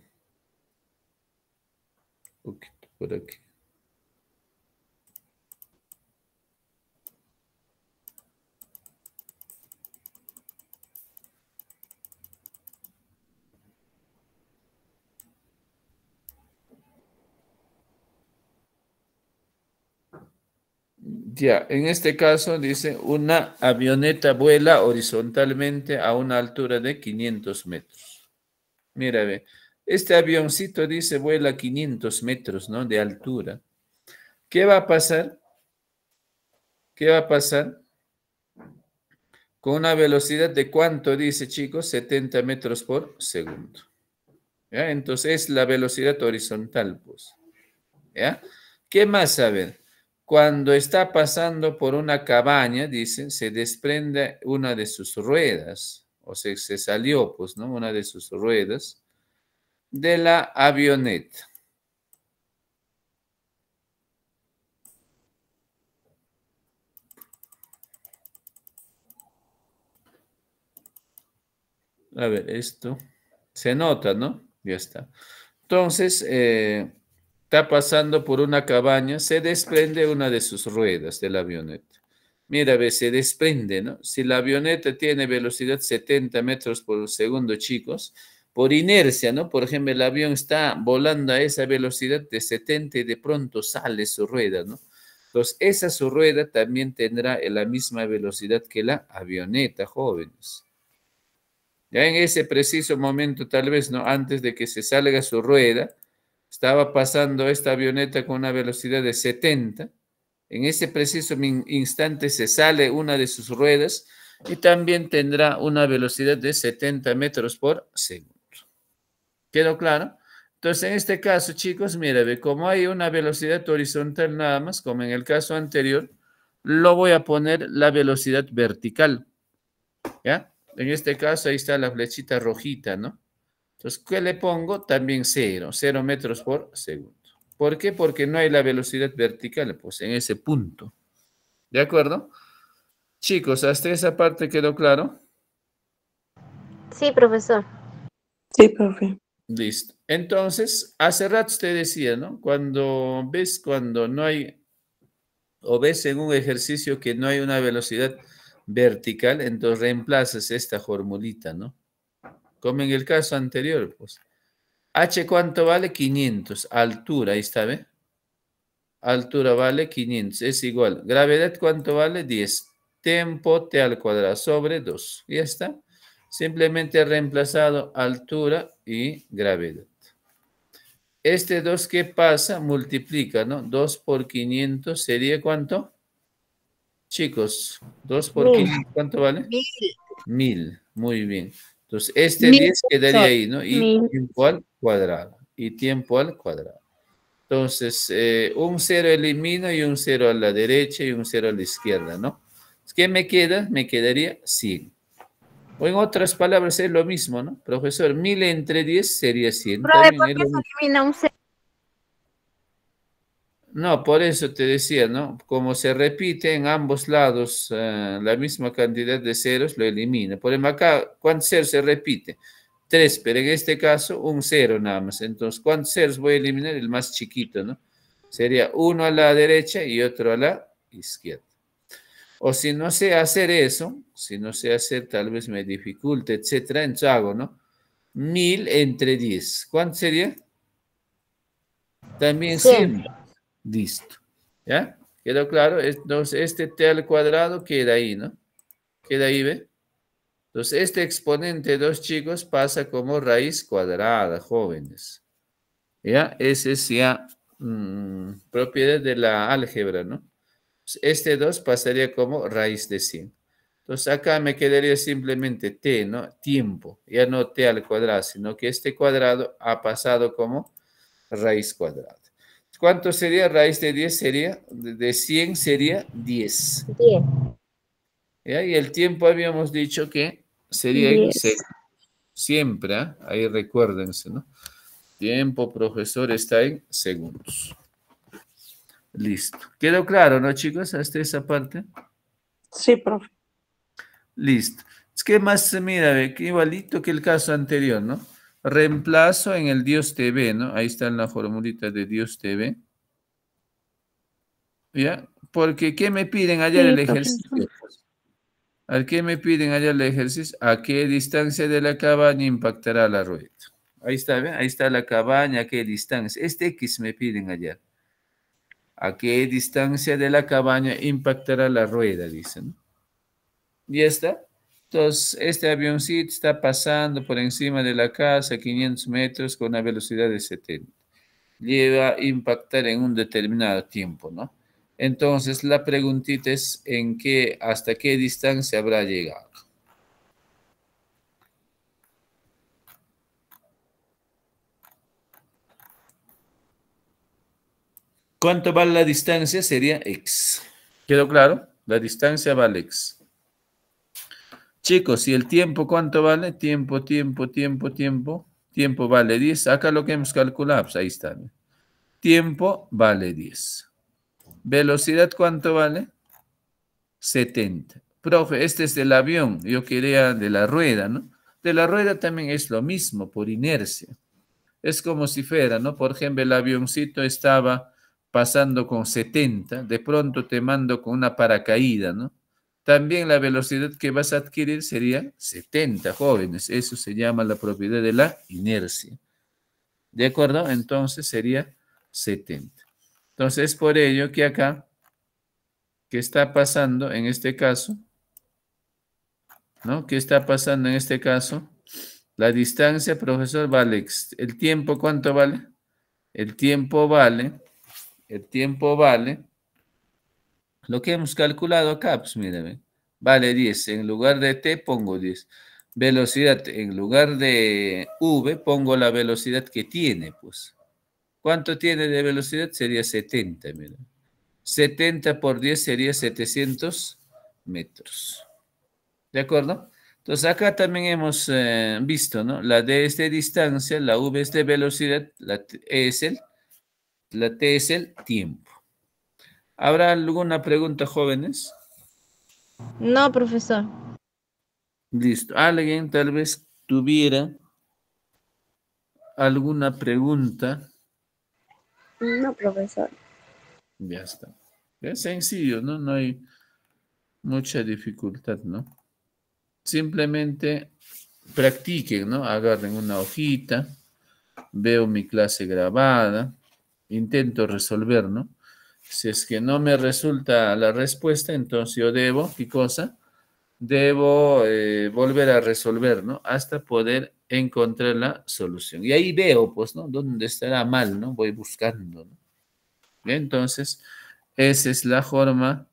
por aquí. Ya, en este caso dice, una avioneta vuela horizontalmente a una altura de 500 metros. Mira, este avioncito dice vuela 500 metros, ¿no? De altura. ¿Qué va a pasar? ¿Qué va a pasar? Con una velocidad de cuánto dice, chicos, 70 metros por segundo. ¿Ya? Entonces es la velocidad horizontal, pues. ¿Ya? ¿Qué más? A ver. Cuando está pasando por una cabaña, dicen, se desprende una de sus ruedas, o se salió, pues, ¿no? Una de sus ruedas de la avioneta. A ver, esto se nota, ¿no? Ya está. Entonces, eh, está pasando por una cabaña, se desprende una de sus ruedas de la avioneta. Mira, ve, se desprende, ¿no? Si la avioneta tiene velocidad 70 metros por segundo, chicos, por inercia, ¿no? Por ejemplo, el avión está volando a esa velocidad de 70 y de pronto sale su rueda, ¿no? Entonces, esa su rueda también tendrá la misma velocidad que la avioneta, jóvenes. Ya en ese preciso momento, tal vez, ¿no? Antes de que se salga su rueda, estaba pasando esta avioneta con una velocidad de 70. En ese preciso instante se sale una de sus ruedas y también tendrá una velocidad de 70 metros por segundo. ¿Quedó claro? Entonces, en este caso, chicos, mira, como hay una velocidad horizontal nada más, como en el caso anterior, lo voy a poner la velocidad vertical. ¿Ya? En este caso, ahí está la flechita rojita, ¿no? Entonces, ¿qué le pongo? También cero, cero metros por segundo. ¿Por qué? Porque no hay la velocidad vertical, pues en ese punto. ¿De acuerdo? Chicos, ¿hasta esa parte quedó claro? Sí, profesor. Sí, profe. Listo. Entonces, hace rato usted decía, ¿no? Cuando ves cuando no hay, o ves en un ejercicio que no hay una velocidad vertical, entonces reemplazas esta formulita, ¿no? como en el caso anterior, pues. H, ¿cuánto vale? 500. Altura, ahí está, ¿ve? Altura vale 500, es igual. Gravedad, ¿cuánto vale? 10. Tiempo, T al cuadrado, sobre 2. Ya está. Simplemente he reemplazado altura y gravedad. Este 2, ¿qué pasa? Multiplica, ¿no? 2 por 500 sería ¿cuánto? Chicos, 2 por 500, ¿cuánto vale? 1000. 1000, muy bien. Entonces, este 10 quedaría ahí, ¿no? Y tiempo al cuadrado. Y tiempo al cuadrado. Entonces, eh, un cero elimino y un cero a la derecha y un cero a la izquierda, ¿no? ¿Qué me queda? Me quedaría 100. O en otras palabras, es lo mismo, ¿no? Profesor, 1000 entre 10 sería 100. ¿por qué se elimina un cero? No, por eso te decía, ¿no? Como se repite en ambos lados eh, la misma cantidad de ceros, lo elimina. Por ejemplo, acá, ¿cuántos ceros se repite? Tres, pero en este caso un cero nada más. Entonces, ¿cuántos ceros voy a eliminar? El más chiquito, ¿no? Sería uno a la derecha y otro a la izquierda. O si no sé hacer eso, si no sé hacer, tal vez me dificulte, etcétera, entonces hago, ¿no? Mil entre diez. ¿Cuánto sería? También cien. Listo. ¿Ya? ¿Quedó claro? Entonces, este t al cuadrado queda ahí, ¿no? Queda ahí, ¿ve? Entonces, este exponente de chicos pasa como raíz cuadrada, jóvenes. ¿Ya? Ese es ya mm, propiedad de la álgebra, ¿no? Pues, este 2 pasaría como raíz de 100. Entonces, acá me quedaría simplemente t, ¿no? Tiempo. Ya no t al cuadrado, sino que este cuadrado ha pasado como raíz cuadrada. ¿Cuánto sería raíz de 10? Sería, de 100 sería 10. Y el tiempo habíamos dicho que sería segundos. siempre, ¿ah? ahí recuérdense, ¿no? Tiempo, profesor, está en segundos. Listo. ¿Quedó claro, no, chicos, hasta esa parte? Sí, profe. Listo. Es que más, mira, qué igualito que el caso anterior, ¿no? Reemplazo en el Dios TV, ¿no? Ahí está en la formulita de Dios TV. ¿Ya? Porque ¿qué me piden allá el ejercicio? Pues. a qué me piden allá el ejercicio? ¿A qué distancia de la cabaña impactará la rueda? Ahí está, ¿ven? Ahí está la cabaña, ¿a qué distancia? Este X me piden allá. ¿A qué distancia de la cabaña impactará la rueda? Dicen. ¿Ya está? Entonces, este avioncito está pasando por encima de la casa 500 metros con una velocidad de 70. Lleva a impactar en un determinado tiempo, ¿no? Entonces, la preguntita es en qué, hasta qué distancia habrá llegado. ¿Cuánto vale la distancia? Sería x. ¿Quedó claro? La distancia vale x. Chicos, ¿y el tiempo cuánto vale? Tiempo, tiempo, tiempo, tiempo. Tiempo vale 10. Acá lo que hemos calculado, pues ahí está. Tiempo vale 10. Velocidad, ¿cuánto vale? 70. Profe, este es del avión. Yo quería de la rueda, ¿no? De la rueda también es lo mismo, por inercia. Es como si fuera, ¿no? Por ejemplo, el avioncito estaba pasando con 70. De pronto te mando con una paracaída, ¿no? También la velocidad que vas a adquirir sería 70 jóvenes. Eso se llama la propiedad de la inercia. ¿De acuerdo? Entonces sería 70. Entonces, es por ello que acá, ¿qué está pasando en este caso? ¿No? ¿Qué está pasando en este caso? La distancia, profesor, vale. ¿El tiempo cuánto vale? El tiempo vale. El tiempo vale lo que hemos calculado acá, pues mírame, vale 10. En lugar de t pongo 10. Velocidad, en lugar de v pongo la velocidad que tiene, pues. ¿Cuánto tiene de velocidad? Sería 70, mira. 70 por 10 sería 700 metros. ¿De acuerdo? Entonces acá también hemos eh, visto, ¿no? La D es de distancia, la V es de velocidad, la es el, la T es el tiempo. ¿Habrá alguna pregunta, jóvenes? No, profesor. Listo. ¿Alguien tal vez tuviera alguna pregunta? No, profesor. Ya está. Es sencillo, ¿no? No hay mucha dificultad, ¿no? Simplemente practiquen, ¿no? Agarren una hojita, veo mi clase grabada, intento resolver, ¿no? Si es que no me resulta la respuesta, entonces yo debo, ¿qué cosa? Debo eh, volver a resolver, ¿no? Hasta poder encontrar la solución. Y ahí veo, pues, ¿no? Dónde estará mal, ¿no? Voy buscando, ¿no? Entonces, esa es la forma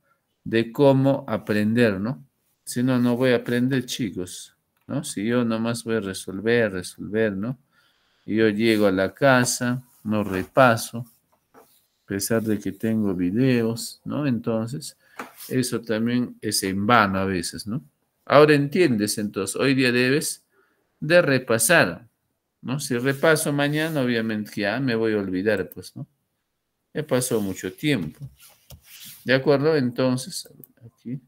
de cómo aprender, ¿no? Si no, no voy a aprender, chicos, ¿no? Si yo nomás voy a resolver, resolver, ¿no? Y yo llego a la casa, no repaso, a pesar de que tengo videos, ¿no? Entonces, eso también es en vano a veces, ¿no? Ahora entiendes, entonces, hoy día debes de repasar, ¿no? Si repaso mañana, obviamente ya me voy a olvidar, pues, ¿no? He pasado mucho tiempo. ¿De acuerdo? Entonces, aquí.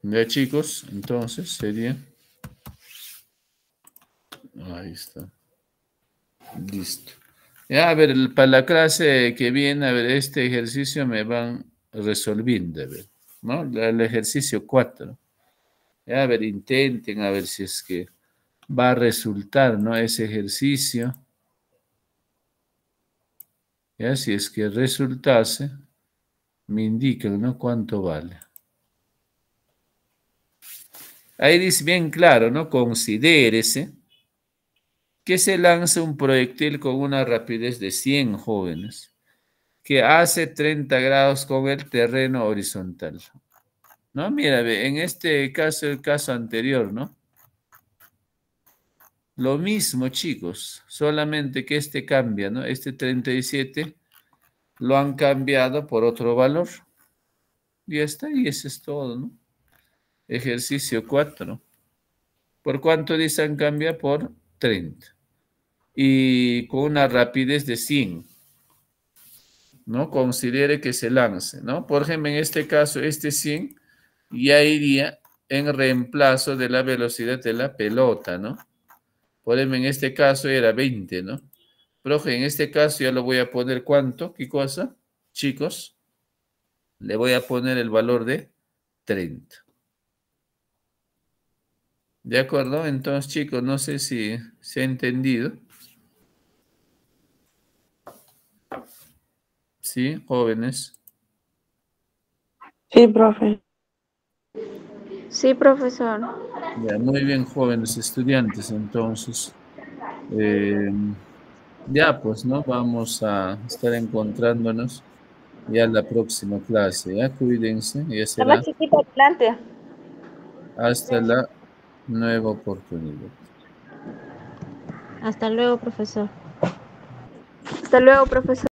Ya chicos, entonces sería... Ahí está. Listo. Ya, a ver, para la clase que viene, a ver, este ejercicio me van resolviendo, ¿no? El ejercicio 4. Ya, a ver, intenten a ver si es que va a resultar, ¿no? Ese ejercicio. Ya, si es que resultase, me indican, ¿no? Cuánto vale. Ahí dice bien claro, ¿no? Considérese que se lanza un proyectil con una rapidez de 100 jóvenes, que hace 30 grados con el terreno horizontal. No, mira, en este caso, el caso anterior, ¿no? Lo mismo, chicos, solamente que este cambia, ¿no? Este 37 lo han cambiado por otro valor. Y está, y ese es todo, ¿no? Ejercicio 4. ¿Por cuánto dicen cambia? Por 30 y con una rapidez de 100. ¿no? Considere que se lance, ¿no? Por ejemplo, en este caso, este 100 ya iría en reemplazo de la velocidad de la pelota, ¿no? Por ejemplo, en este caso era 20, ¿no? Profe, en este caso ya lo voy a poner cuánto, qué cosa, chicos. Le voy a poner el valor de 30. ¿De acuerdo? Entonces, chicos, no sé si se ha entendido. ¿Sí, jóvenes? Sí, profe. Sí, profesor. muy bien, jóvenes estudiantes. Entonces, eh, ya pues, ¿no? Vamos a estar encontrándonos ya en la próxima clase. Ya, cuídense. Ya La Hasta la nueva oportunidad. Hasta luego, profesor. Hasta luego, profesor.